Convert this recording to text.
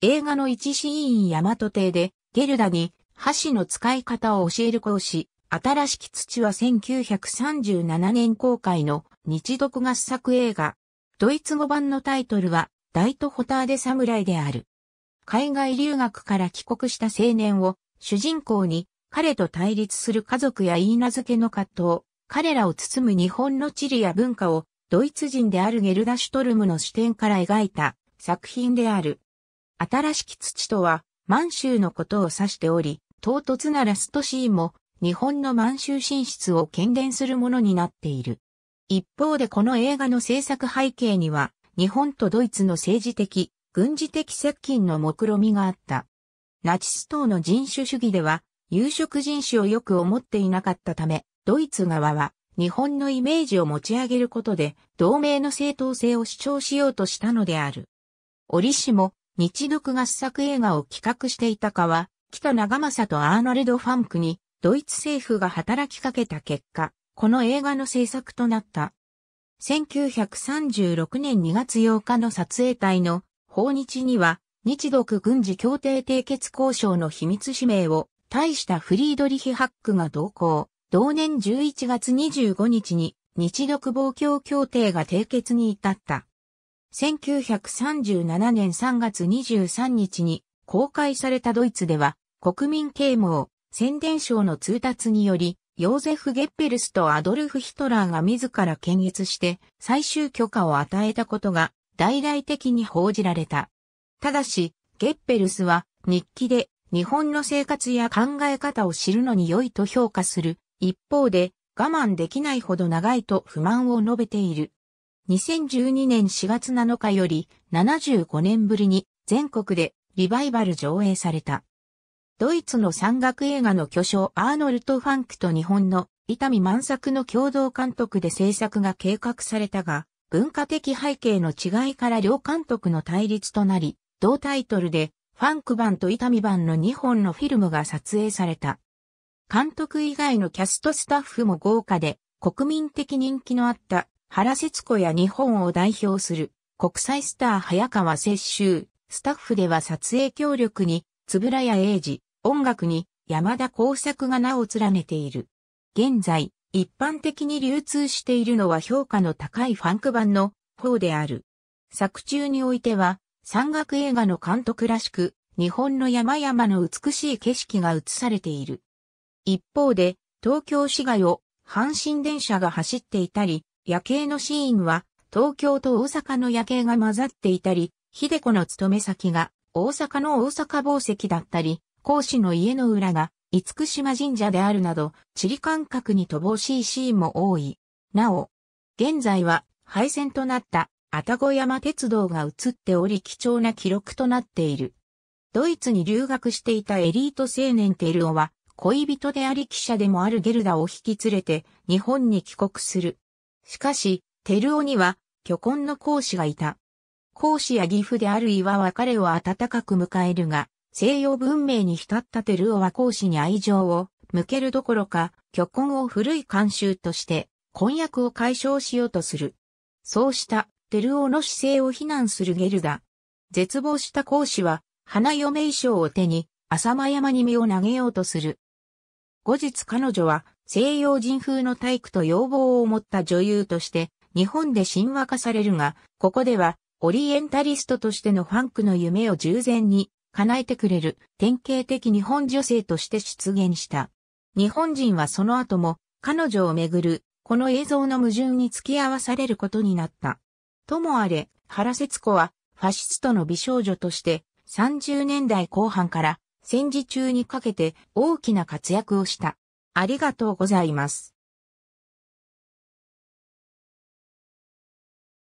映画の一シーン大和邸で、ゲルダに箸の使い方を教える講師、新しき土は1937年公開の日読合作映画。ドイツ語版のタイトルは、ダイト・ホターデ・サムライである。海外留学から帰国した青年を主人公に彼と対立する家族や言い名付けの葛藤、彼らを包む日本の地理や文化をドイツ人であるゲルダ・シュトルムの視点から描いた作品である。新しき土とは、満州のことを指しており、唐突なラストシーンも、日本の満州進出を懸念するものになっている。一方でこの映画の制作背景には、日本とドイツの政治的、軍事的接近の目論みがあった。ナチス党の人種主義では、有色人種をよく思っていなかったため、ドイツ側は日本のイメージを持ち上げることで、同盟の正当性を主張しようとしたのである。折しも、日独合作映画を企画していたかは、北長政とアーノルド・ファンクに、ドイツ政府が働きかけた結果、この映画の制作となった。1936年2月8日の撮影隊の訪日には、日独軍事協定締結交渉の秘密使命を大したフリードリヒ・ハックが同行。同年11月25日に日独防共協定が締結に至った。1937年3月23日に公開されたドイツでは、国民啓蒙、宣伝省の通達により、ヨーゼフ・ゲッペルスとアドルフ・ヒトラーが自ら検閲して最終許可を与えたことが大々的に報じられた。ただし、ゲッペルスは日記で日本の生活や考え方を知るのに良いと評価する一方で我慢できないほど長いと不満を述べている。2012年4月7日より75年ぶりに全国でリバイバル上映された。ドイツの山岳映画の巨匠アーノルト・ファンクと日本の伊丹満作の共同監督で制作が計画されたが、文化的背景の違いから両監督の対立となり、同タイトルでファンク版と伊丹版の2本のフィルムが撮影された。監督以外のキャストスタッフも豪華で、国民的人気のあった原節子や日本を代表する国際スター早川雪舟、スタッフでは撮影協力に、つぶらや英二、音楽に山田耕作が名を連ねている。現在、一般的に流通しているのは評価の高いファンク版の方である。作中においては、山岳映画の監督らしく、日本の山々の美しい景色が映されている。一方で、東京市街を阪神電車が走っていたり、夜景のシーンは、東京と大阪の夜景が混ざっていたり、秀子の勤め先が大阪の大阪宝石だったり、講師の家の裏が厳島神社であるなど、地理感覚に乏しいシーンも多い。なお、現在は廃線となった愛宕山鉄道が移っており貴重な記録となっている。ドイツに留学していたエリート青年テルオは、恋人であり記者でもあるゲルダを引き連れて日本に帰国する。しかし、テルオには、巨根の講師がいた。講師や義父である岩は彼を温かく迎えるが、西洋文明に浸ったテルオは講師に愛情を向けるどころか、巨根を古い慣習として、婚約を解消しようとする。そうした、テルオの姿勢を非難するゲルダ。絶望した講師は、花嫁衣装を手に、浅間山に身を投げようとする。後日彼女は、西洋人風の体育と要望を持った女優として日本で神話化されるが、ここではオリエンタリストとしてのファンクの夢を従前に叶えてくれる典型的日本女性として出現した。日本人はその後も彼女をめぐるこの映像の矛盾に付き合わされることになった。ともあれ、原節子はファシストの美少女として30年代後半から戦時中にかけて大きな活躍をした。ありがとうございます。